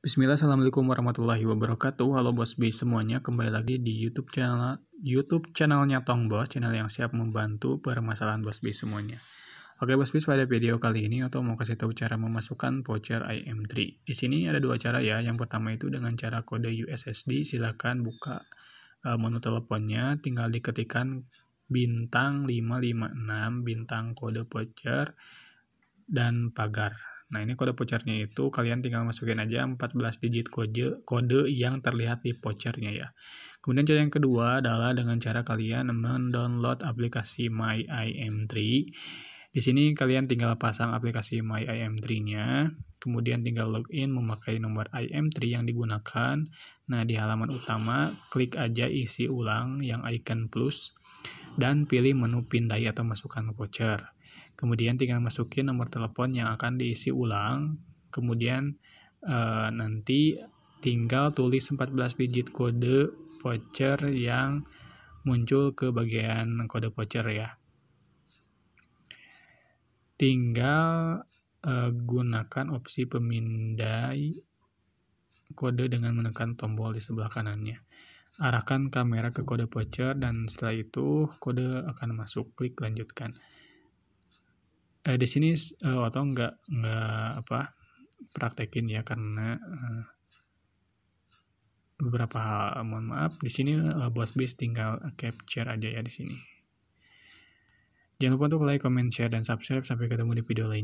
Bismillah, Assalamualaikum warahmatullahi wabarakatuh. Halo Bos B semuanya, kembali lagi di YouTube channel YouTube channelnya Tong Bos, channel yang siap membantu permasalahan Bos B semuanya. Oke Bos B, pada video kali ini atau mau kasih tahu cara memasukkan voucher IM3. Di sini ada dua cara ya. Yang pertama itu dengan cara kode USSD, silahkan buka eh, menu teleponnya, tinggal diketikkan bintang 556 bintang kode voucher dan pagar. Nah, ini kode vouchernya itu kalian tinggal masukin aja 14 digit kode kode yang terlihat di vouchernya ya. Kemudian cara yang kedua adalah dengan cara kalian mendownload aplikasi My IM3. Di sini kalian tinggal pasang aplikasi My IM3-nya, kemudian tinggal login memakai nomor IM3 yang digunakan. Nah, di halaman utama klik aja isi ulang yang icon plus dan pilih menu pindai atau masukkan voucher kemudian tinggal masukin nomor telepon yang akan diisi ulang kemudian e, nanti tinggal tulis 14 digit kode voucher yang muncul ke bagian kode voucher ya tinggal e, gunakan opsi pemindai kode dengan menekan tombol di sebelah kanannya. Arahkan kamera ke kode voucher dan setelah itu kode akan masuk. Klik lanjutkan eh, di sini eh, atau nggak nggak apa praktekin ya karena eh, beberapa hal mohon maaf di sini eh, bos bis tinggal capture aja ya di sini jangan lupa untuk like comment share dan subscribe sampai ketemu di video lainnya